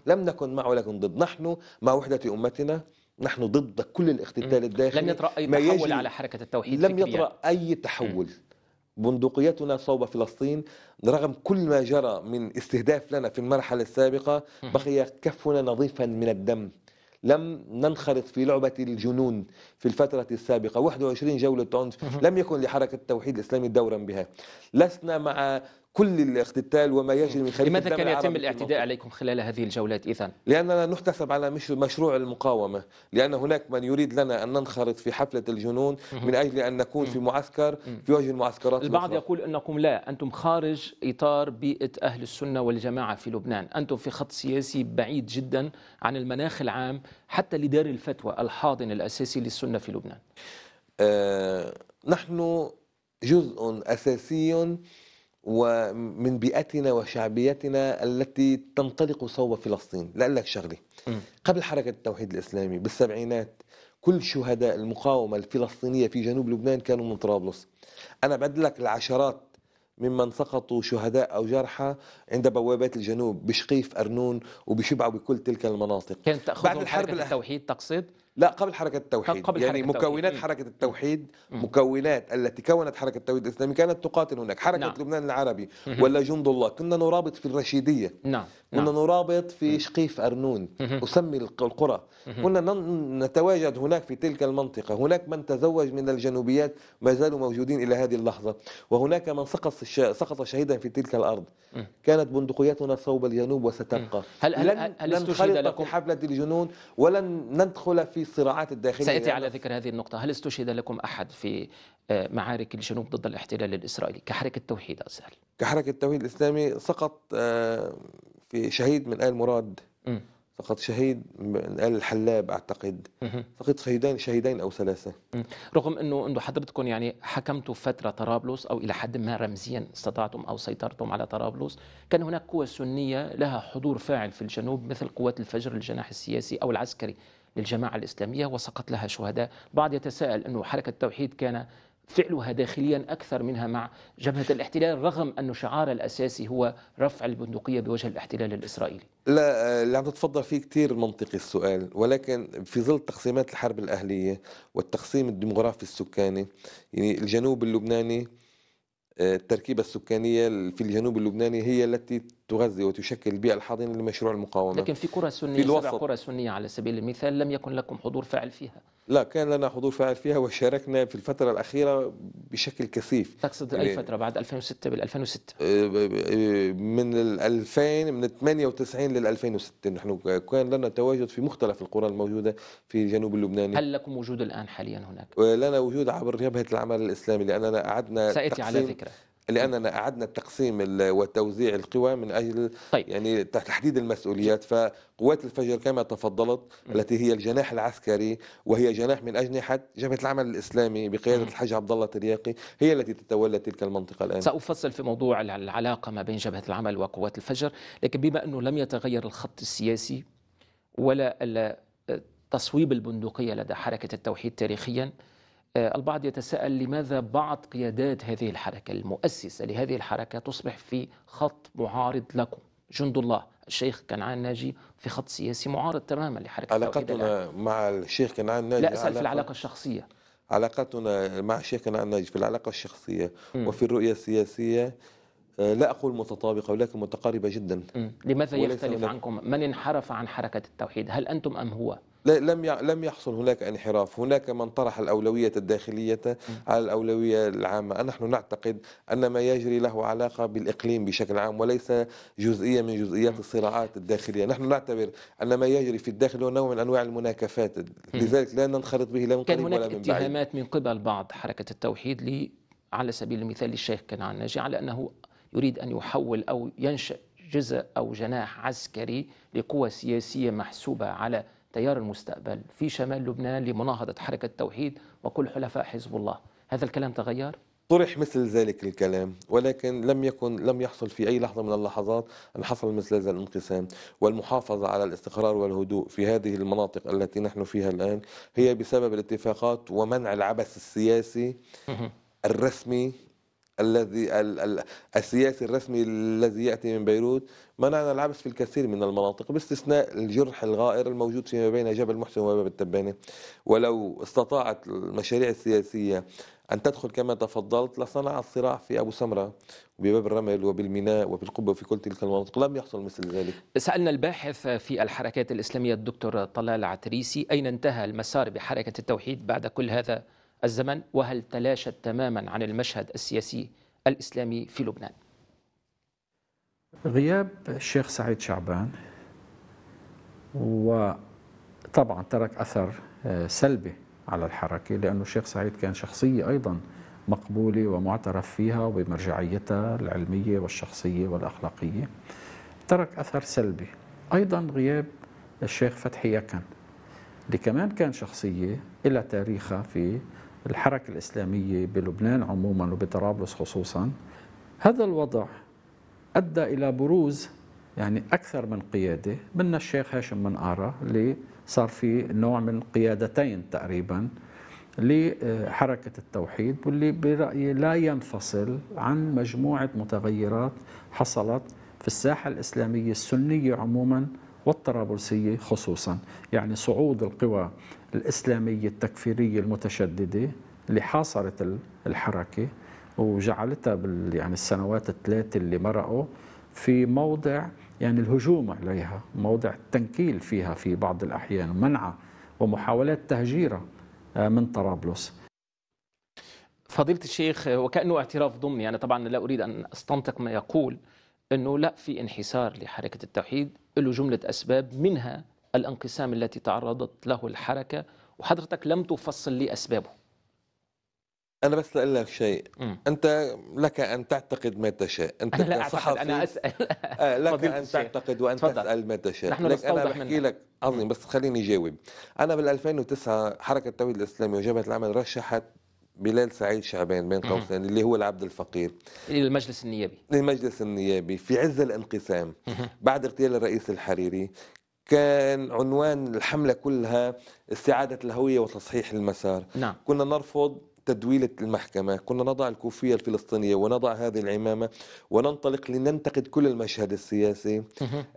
لم نكن مع ولا كنت ضد نحن مع وحدة أمتنا نحن ضد كل الاختتال الداخلي لم يطرأ أي تحول على حركة التوحيد لم فكرية. يطرأ أي تحول بندقيتنا صوب فلسطين رغم كل ما جرى من استهداف لنا في المرحلة السابقة بقي كفنا نظيفا من الدم لم ننخرط في لعبة الجنون في الفترة السابقة 21 جولة عنف لم يكن لحركة التوحيد الإسلامي دورا بها لسنا مع كل الاقتتال وما يجري من خلال لماذا كان يتم الاعتداء عليكم خلال هذه الجولات إذا؟ لأننا نحتسب على مشروع المقاومة لأن هناك من يريد لنا أن ننخرط في حفلة الجنون من أجل أن نكون في معسكر في وجه المعسكرات البعض الأخرى. يقول أنكم لا أنتم خارج إطار بيئة أهل السنة والجماعة في لبنان أنتم في خط سياسي بعيد جدا عن المناخ العام حتى لدار الفتوى الحاضن الأساسي للسنة في لبنان آه، نحن جزء أساسي ومن بيئتنا وشعبيتنا التي تنطلق صوب فلسطين لأقول لك شغلة قبل حركة التوحيد الإسلامي بالسبعينات كل شهداء المقاومة الفلسطينية في جنوب لبنان كانوا من طرابلس أنا بدلك العشرات ممن سقطوا شهداء أو جرحى عند بوابات الجنوب بشقيف أرنون وبشبعة بكل تلك المناطق كانت تأخذهم بعد الحرب حركة التوحيد تقصد؟ لا قبل حركة التوحيد قبل يعني حركة مكونات التوحيد. حركة التوحيد مم. مكونات التي كونت حركة التوحيد الإسلامي كانت تقاتل هناك حركة نعم. لبنان العربي مم. ولا جند الله كنا نرابط في الرشيدية نعم. كنا نعم. نرابط في مم. شقيف أرنون مم. أسمي القرى مم. كنا نتواجد هناك في تلك المنطقة هناك من تزوج من الجنوبيات ما زالوا موجودين إلى هذه اللحظة وهناك من سقط سقط شهيدا في تلك الأرض مم. كانت بندقيتنا صوب الجنوب وستبقى هل هل, هل, هل لن, لن نخلط في حفلة الجنون ولن ندخل في الصراعات الداخليه ساتي يعني. على ذكر هذه النقطه هل استشهد لكم احد في آه، معارك الجنوب ضد الاحتلال الاسرائيلي كحركه توحيد اسال كحركه التوحيد الاسلامي سقط آه، في شهيد من ال مراد م. سقط شهيد من ال الحلاب اعتقد سقط شهيدين شهيدين او ثلاثه رغم انه انه حضرتكم يعني حكمتوا فتره طرابلس او الى حد ما رمزيا استطعتم او سيطرتم على طرابلس كان هناك قوى سنيه لها حضور فاعل في الجنوب مثل قوات الفجر الجناح السياسي او العسكري للجماعة الإسلامية وسقط لها شهداء بعض يتساءل أنه حركة التوحيد كان فعلها داخليا أكثر منها مع جبهة الاحتلال رغم أن شعار الأساسي هو رفع البندقية بوجه الاحتلال الإسرائيلي لا اللي عم تتفضل فيه كثير منطقي السؤال ولكن في ظل تقسيمات الحرب الأهلية والتقسيم الديمغرافي السكاني يعني الجنوب اللبناني آه، التركيبة السكانية في الجنوب اللبناني هي التي تغذي وتشكل البيئة الحاضنة لمشروع المقاومة لكن في قرى سنية في الوسط. سبع قرى سنية على سبيل المثال لم يكن لكم حضور فاعل فيها لا كان لنا حضور فاعل فيها وشاركنا في الفترة الأخيرة بشكل كثيف تقصد يعني أي فترة بعد 2006 بال 2006 آه، آه، من ال 2000 من 98 لل 2006 نحن كان لنا تواجد في مختلف القرى الموجودة في جنوب اللبناني هل لكم وجود الآن حاليا هناك؟ آه، لنا وجود عبر جبهة العمل الإسلامي لأننا أعدنا سأتي على ذكره لاننا اعدنا التقسيم وتوزيع القوى من اجل طيب. يعني تحديد المسؤوليات فقوات الفجر كما تفضلت التي هي الجناح العسكري وهي جناح من اجنحه جبهه العمل الاسلامي بقياده الحاج عبد الله ترياقي هي التي تتولى تلك المنطقه الان سافصل في موضوع العلاقه ما بين جبهه العمل وقوات الفجر لكن بما انه لم يتغير الخط السياسي ولا تصويب البندقيه لدى حركه التوحيد تاريخيا آه، البعض يتساءل لماذا بعض قيادات هذه الحركة المؤسسة لهذه الحركة تصبح في خط معارض لكم جند الله الشيخ كنعان ناجي في خط سياسي معارض تماما لحركة علاقتنا مع الشيخ كنعان ناجي لا أسأل في العلاقة الشخصية علاقتنا مع الشيخ كنعان ناجي في العلاقة الشخصية م. وفي الرؤية السياسية آه، لا أقول متطابقة ولكن متقاربة جدا م. لماذا يختلف عنكم من انحرف عن حركة التوحيد هل أنتم أم هو لم لم يحصل هناك انحراف، هناك من طرح الاولويه الداخليه على الاولويه العامه، نحن نعتقد ان ما يجري له علاقه بالاقليم بشكل عام وليس جزئيه من جزئيات الصراعات الداخليه، نحن نعتبر ان ما يجري في الداخل هو نوع من انواع المناكفات، لذلك لا ننخرط به لا من قريب ولا من بعيد. كان هناك اتهامات من قبل بعض حركه التوحيد لي على سبيل المثال للشيخ كنعان ناجي على انه يريد ان يحول او ينشئ جزء او جناح عسكري لقوى سياسيه محسوبه على تيار المستقبل في شمال لبنان لمناهضة حركة التوحيد وكل حلفاء حزب الله هذا الكلام تغير؟ طرح مثل ذلك الكلام ولكن لم يكن لم يحصل في اي لحظه من اللحظات ان حصل مثل هذا الانقسام والمحافظه على الاستقرار والهدوء في هذه المناطق التي نحن فيها الان هي بسبب الاتفاقات ومنع العبث السياسي الرسمي الذي السياسي الرسمي الذي ياتي من بيروت منعنا العبث في الكثير من المناطق باستثناء الجرح الغائر الموجود فيما بين جبل محسن وباب التبانه ولو استطاعت المشاريع السياسيه أن تدخل كما تفضلت لصنع الصراع في أبو سمرة وبباب الرمل وبالميناء وبالقبة وفي كل تلك المناطق لم يحصل مثل ذلك سألنا الباحث في الحركات الإسلامية الدكتور طلال عتريسي أين انتهى المسار بحركة التوحيد بعد كل هذا الزمن وهل تلاشت تماما عن المشهد السياسي الإسلامي في لبنان غياب الشيخ سعيد شعبان وطبعا ترك أثر آه، سلبي على الحركة لأنه الشيخ سعيد كان شخصية أيضا مقبولة ومعترف فيها وبمرجعيتها العلمية والشخصية والأخلاقية ترك أثر سلبي أيضا غياب الشيخ فتحي يكن اللي كمان كان شخصية إلى تاريخها في الحركة الإسلامية بلبنان عموما وبطرابلس خصوصا هذا الوضع أدى إلى بروز يعني أكثر من قيادة من الشيخ هاشم منقارة اللي صار في نوع من قيادتين تقريبا لحركة التوحيد واللي برأيي لا ينفصل عن مجموعة متغيرات حصلت في الساحة الإسلامية السنية عموما والطرابلسية خصوصا يعني صعود القوى الإسلامية التكفيرية المتشددة اللي حاصرت الحركة وجعلتها بال يعني السنوات الثلاثة اللي مرقوا في موضع يعني الهجوم عليها موضع التنكيل فيها في بعض الأحيان منعها ومحاولات تهجيرها آه، من طرابلس فضيلة الشيخ وكأنه اعتراف ضمني أنا طبعا لا أريد أن أستنطق ما يقول أنه لا في انحسار لحركة التوحيد له جملة أسباب منها الانقسام التي تعرضت له الحركة وحضرتك لم تفصل لي أسبابه أنا بس أقول لك شيء م. أنت لك أن تعتقد ما تشاء أنت أنا لا أعتقد أنا أسأل آه، لك أن تعتقد وأن تفضل. تسأل ما تشاء نحن لك أنا بحكي منها. لك عظيم بس خليني جاوب أنا بال 2009 حركة التوحيد الإسلامي وجبهة العمل رشحت بلال سعيد شعبان بين قوسين اللي هو العبد الفقير المجلس النيابي للمجلس النيابي في عز الانقسام بعد اغتيال الرئيس الحريري كان عنوان الحملة كلها استعادة الهوية وتصحيح المسار نعم. كنا نرفض تدويلة المحكمة كنا نضع الكوفية الفلسطينية ونضع هذه العمامة وننطلق لننتقد كل المشهد السياسي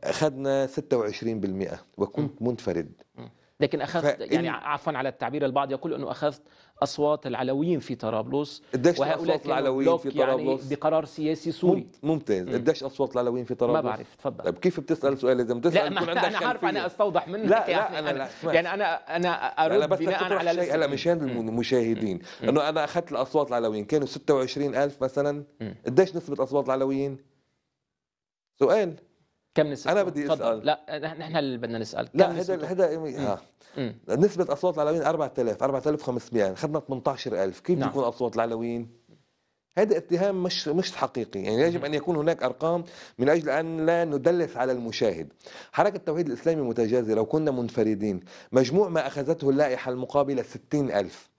أخذنا 26% وكنت منفرد لكن أخذت يعني عفوا على التعبير البعض يقول أنه أخذت أصوات العلويين في طرابلس قديش أصوات العلويين في يعني طرابلس يعني بقرار سياسي سوري ممتاز قديش أصوات العلويين في طرابلس ما بعرف تفضل طيب كيف بتسأل سؤال اذا بتسال لا ما أنا عارف أنا أستوضح منك لا يعني أنا لا يعني, يعني أنا أنا أرد بناء على شيء هلا مشان المشاهدين إنه أنا أخذت الأصوات العلويين كانوا 26000 مثلا قديش نسبة أصوات العلويين؟ سؤال كم نسبة؟ أنا بدي أسأل لا نحن اللي بدنا نسأل لا هذا هذا نسبه اصوات العلويين 4000 4500 يعني خدنا 18000 كيف نعم. بيكون اصوات العلويين هذا اتهام مش مش حقيقي يعني يجب ان يكون هناك ارقام من اجل ان لا ندلس على المشاهد حركه التوحيد الاسلامي متجاذره وكنا منفردين مجموع ما اخذته اللائحه المقابله 60000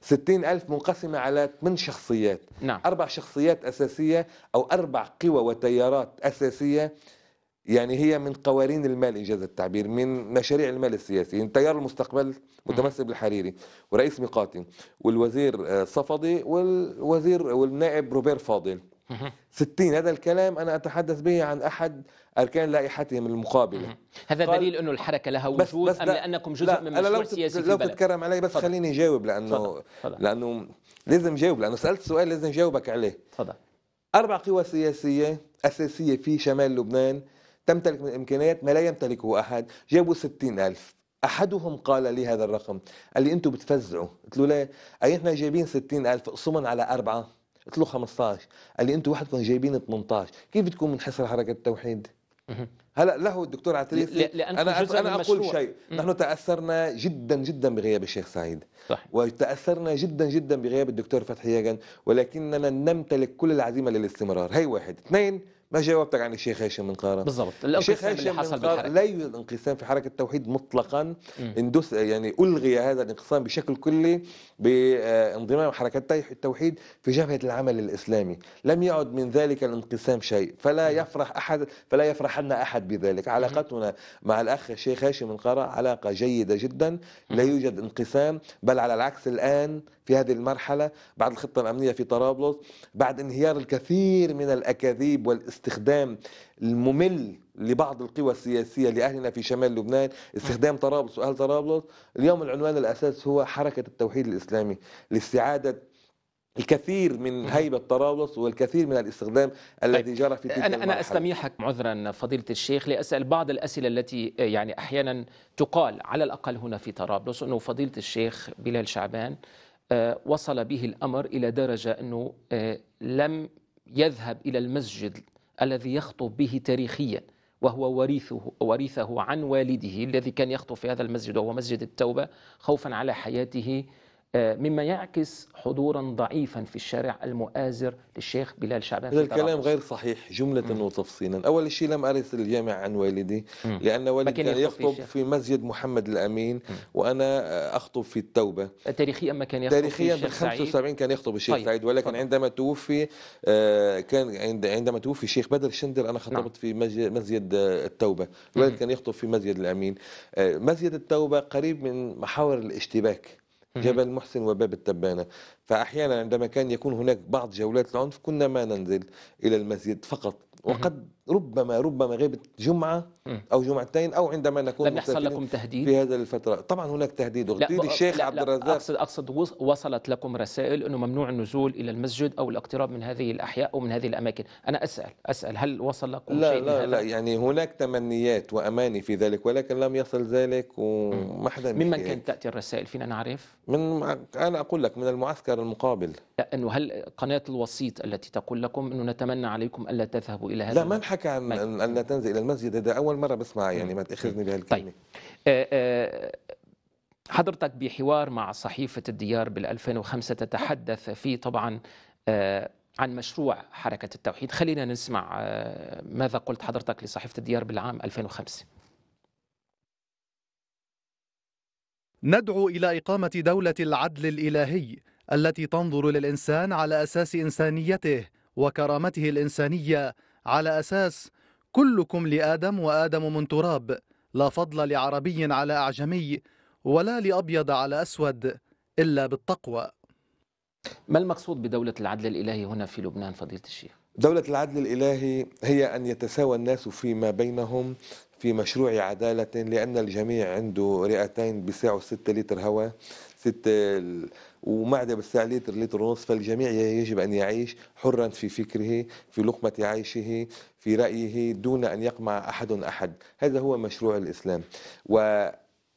60000 منقسمه على 8 شخصيات نعم. اربع شخصيات اساسيه او اربع قوى وتيارات اساسيه يعني هي من قوارين المال إنجاز التعبير من مشاريع المال السياسي تيار المستقبل متمثل بالحريري ورئيس ميقاتي والوزير آه، صفدي والوزير والنائب روبير فاضل ستين هذا الكلام أنا أتحدث به عن أحد أركان لائحتهم المقابلة هذا دليل أنه الحركة لها وجود بس بس أم لأنكم جزء لا من مشروع سياسي لو تتكرم علي بس فضل. خليني أجاوب لأنه فضل. لأنه لازم أجاوب لأنه سألت سؤال لازم أجاوبك عليه تفضل أربع قوى سياسية أساسية في شمال لبنان تمتلك من الإمكانيات ما لا يمتلكه أحد جابوا ستين ألف أحدهم قال لي هذا الرقم قال لي أنتم بتفزعوا قلت له ليه أي إحنا جايبين ستين ألف قصما على أربعة قلت له 15 قال لي انتم وحدكم جايبين 18 كيف بتكون منحصر حركه التوحيد هلا له الدكتور عتريفي انا انا اقول شيء نحن تاثرنا جدا جدا بغياب الشيخ سعيد صحيح. وتاثرنا جدا جدا بغياب الدكتور فتحي ياغن ولكننا نمتلك كل العزيمه للاستمرار هي واحد اثنين ما جاوبتك عن الشيخ هاشم من قاره بالضبط الشيخ هاشم اللي حصل بالحركه لا يوجد انقسام في حركه التوحيد مطلقا اندث يعني الغي هذا الانقسام بشكل كلي بانضمام حركه التوحيد في جبهه العمل الاسلامي لم يعد من ذلك الانقسام شيء فلا يفرح احد فلا يفرحن احد بذلك علاقتنا مع الاخ الشيخ هاشم من قاره علاقه جيده جدا لا يوجد انقسام بل على العكس الان في هذه المرحلة بعد الخطة الأمنية في طرابلس بعد انهيار الكثير من الأكاذيب والاستخدام الممل لبعض القوى السياسية لأهلنا في شمال لبنان استخدام طرابلس وأهل طرابلس اليوم العنوان الأساس هو حركة التوحيد الإسلامي لاستعادة الكثير من هيبة طرابلس والكثير من الاستخدام طيب، الذي جرى في تلك أنا المرحلة. أنا أستميحك معذرا فضيلة الشيخ لأسأل بعض الأسئلة التي آه، يعني أحيانا تقال على الأقل هنا في طرابلس أنه فضيلة الشيخ بلال شعبان آه، وصل به الأمر إلى درجة أنه آه، لم يذهب إلى المسجد الذي يخطب به تاريخيا وهو وريثه وريثه عن والده الذي كان يخطب في هذا المسجد وهو مسجد التوبة خوفا على حياته آه، مما يعكس حضورا ضعيفا في الشارع المؤازر للشيخ بلال شعبان هذا الكلام غير صحيح جملة مم. وتفصيلا أول شيء لم أرث الجامع عن والدي مم. لأن والدي كان يخطب في, في مسجد محمد الأمين مم. وأنا أخطب في التوبة تاريخيا ما كان يخطب تاريخيا في الشيخ 75 كان يخطب الشيخ طيب. سعيد ولكن طبعا. عندما توفي آه، كان عندما توفي الشيخ بدر شندر أنا خطبت نعم. في مسجد آه، التوبة الوالد كان يخطب في مسجد الأمين مسجد التوبة قريب من محاور الاشتباك جبل محسن وباب التبانة فأحيانا عندما كان يكون هناك بعض جولات العنف كنا ما ننزل إلى المسجد فقط وقد ربما ربما غيبة جمعة أو جمعتين أو عندما نكون لم يحصل لكم تهديد في هذه الفترة طبعا هناك تهديد اغتيل الشيخ لا عبد الرزاق أقصد, أقصد وصلت لكم رسائل أنه ممنوع النزول إلى المسجد أو الاقتراب من هذه الأحياء أو من هذه الأماكن أنا أسأل أسأل هل وصل لكم لا شيء لا لا يعني هناك تمنيات وأماني في ذلك ولكن لم يصل ذلك وما حدا ممن كانت تأتي الرسائل فينا نعرف من أنا أقول لك من المعسكر المقابل لأنه هل قناة الوسيط التي تقول لكم أنه نتمنى عليكم ألا تذهبوا إلى هذا لا منحك لك عن ان تنزل الى المسجد هذا اول مره بسمع يعني ما تاخذني بهالكلمه طيب آه، آه، حضرتك بحوار مع صحيفه الديار بال 2005 تتحدث فيه طبعا آه، عن مشروع حركه التوحيد خلينا نسمع ماذا قلت حضرتك لصحيفه الديار بالعام 2005 ندعو الى اقامه دوله العدل الالهي التي تنظر للانسان على اساس انسانيته وكرامته الانسانيه على أساس كلكم لآدم وآدم من تراب لا فضل لعربي على أعجمي ولا لأبيض على أسود إلا بالتقوى ما المقصود بدولة العدل الإلهي هنا في لبنان فضيلة الشيخ؟ دولة العدل الإلهي هي أن يتساوى الناس فيما بينهم في مشروع عدالة لأن الجميع عنده رئتين بيسعوا 6 لتر هواء 6 ومعدة بالثالث لتر لتر ونص فالجميع يجب أن يعيش حرا في فكره في لقمة عيشه في رأيه دون أن يقمع أحد أحد هذا هو مشروع الإسلام و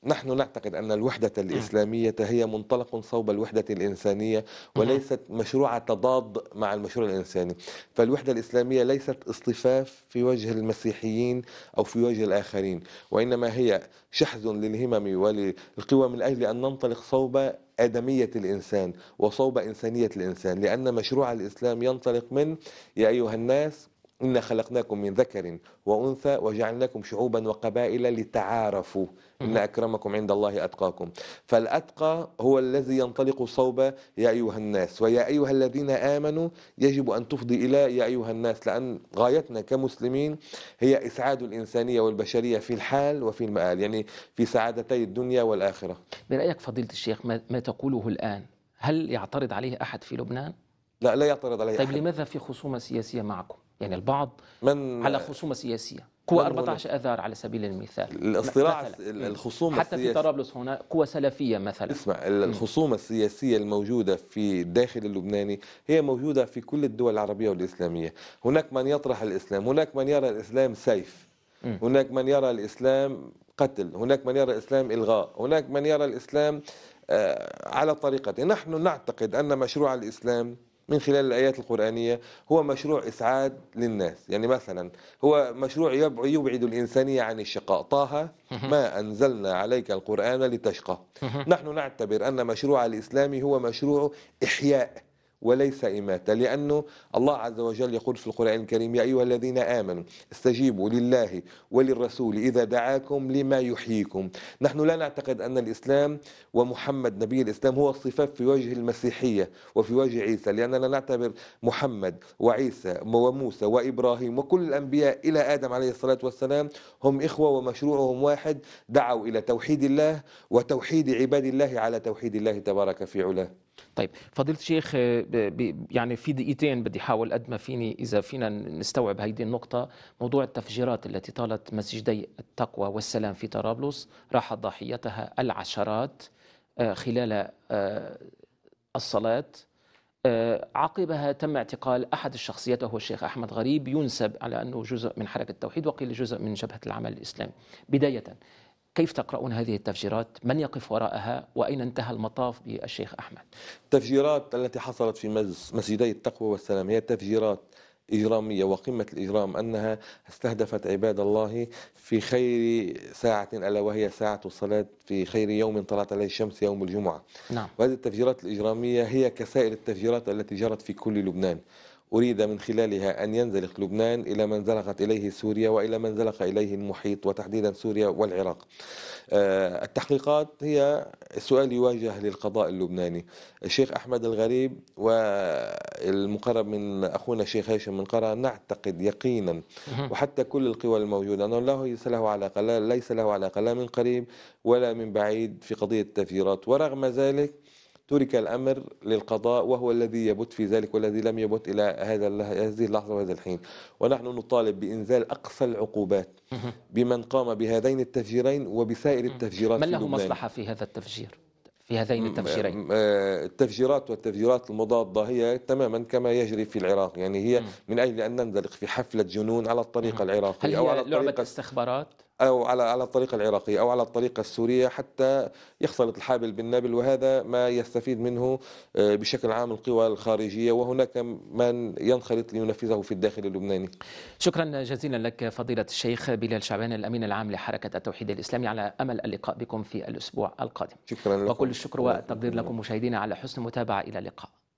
نحن نعتقد أن الوحدة الإسلامية هي منطلق صوب الوحدة الإنسانية وليست مشروع تضاد مع المشروع الإنساني فالوحدة الإسلامية ليست اصطفاف في وجه المسيحيين أو في وجه الآخرين وإنما هي شحذ للهمم وللقوى من أجل أن ننطلق صوب آدمية الإنسان وصوب إنسانية الإنسان لأن مشروع الإسلام ينطلق من يا أيها الناس إنا خلقناكم من ذكر وأنثى وجعلناكم شعوبا وقبائل لتعارفوا إن أكرمكم عند الله أتقاكم فالأتقى هو الذي ينطلق صوب يا أيها الناس ويا أيها الذين آمنوا يجب أن تفضي إلى يا أيها الناس لأن غايتنا كمسلمين هي إسعاد الإنسانية والبشرية في الحال وفي المآل يعني في سعادتي الدنيا والآخرة برأيك فضيلة الشيخ ما تقوله الآن هل يعترض عليه أحد في لبنان؟ لا لا يعترض عليه طيب أحد. لماذا في خصومة سياسية معكم؟ يعني البعض من على خصومة سياسية قوى 14 اذار على سبيل المثال الاصطراع الخصومه حتى السياسية. في طرابلس هنا قوى سلفيه مثلا اسمع الخصومه السياسيه الموجوده في الداخل اللبناني هي موجوده في كل الدول العربيه والاسلاميه هناك من يطرح الاسلام هناك من يرى الاسلام سيف م. هناك من يرى الاسلام قتل هناك من يرى الاسلام الغاء هناك من يرى الاسلام آه، على طريقته نحن نعتقد ان مشروع الاسلام من خلال الآيات القرآنية هو مشروع إسعاد للناس يعني مثلا هو مشروع يبعد الإنسانية عن الشقاء طه ما أنزلنا عليك القرآن لتشقى نحن نعتبر أن مشروع الإسلام هو مشروع إحياء وليس إماتة لأنه الله عز وجل يقول في القرآن الكريم يا أيها الذين آمنوا استجيبوا لله وللرسول إذا دعاكم لما يحييكم نحن لا نعتقد أن الإسلام ومحمد نبي الإسلام هو الصفات في وجه المسيحية وفي وجه عيسى لأننا نعتبر محمد وعيسى وموسى وإبراهيم وكل الأنبياء إلى آدم عليه الصلاة والسلام هم إخوة ومشروعهم واحد دعوا إلى توحيد الله وتوحيد عباد الله على توحيد الله تبارك في علاه طيب فضيلة الشيخ آه، يعني في دقيقتين بدي احاول قد ما فيني اذا فينا نستوعب هيدي النقطة موضوع التفجيرات التي طالت مسجدي التقوى والسلام في طرابلس راحت ضحيتها العشرات آه، خلال آه، الصلاة عقبها تم اعتقال احد الشخصيات وهو الشيخ احمد غريب ينسب على انه جزء من حركه التوحيد وقيل جزء من جبهه العمل الاسلامي. بدايه كيف تقرؤون هذه التفجيرات من يقف وراءها وأين انتهى المطاف بالشيخ أحمد التفجيرات التي حصلت في مسجدي التقوى والسلام هي تفجيرات إجرامية وقمة الإجرام أنها استهدفت عباد الله في خير ساعة ألا وهي ساعة الصلاة في خير يوم طلعت عليه الشمس يوم الجمعة نعم. وهذه التفجيرات الإجرامية هي كسائر التفجيرات التي جرت في كل لبنان أريد من خلالها أن ينزلق لبنان إلى ما انزلقت إليه سوريا وإلى ما انزلق إليه المحيط وتحديدا سوريا والعراق آه، التحقيقات هي سؤال يواجه للقضاء اللبناني الشيخ أحمد الغريب والمقرب من أخونا الشيخ هاشم من قرى نعتقد يقينا وحتى كل القوى الموجودة أنه لا له علاقة لا ليس له علاقة لا من قريب ولا من بعيد في قضية التفجيرات ورغم ذلك ترك الأمر للقضاء وهو الذي يبت في ذلك والذي لم يبت إلى هذا هذه اللحظة وهذا الحين ونحن نطالب بإنزال أقصى العقوبات بمن قام بهذين التفجيرين وبسائر التفجيرات من له مصلحة في هذا التفجير؟ في هذين التفجيرين آه، التفجيرات والتفجيرات المضادة هي تماما كما يجري في العراق يعني هي من أجل أن ننزلق في حفلة جنون على الطريقة العراقية هل هي أو على لعبة استخبارات؟ أو على على الطريقة العراقية أو على الطريقة السورية حتى يختلط الحابل بالنابل وهذا ما يستفيد منه آه، بشكل عام القوى الخارجية وهناك من ينخرط لينفذه في الداخل اللبناني شكرا جزيلا لك فضيلة الشيخ بلال شعبان الأمين العام لحركة التوحيد الإسلامي على أمل اللقاء بكم في الأسبوع القادم شكرا لكم وكل الشكر والتقدير لكم مشاهدينا على حسن المتابعة إلى اللقاء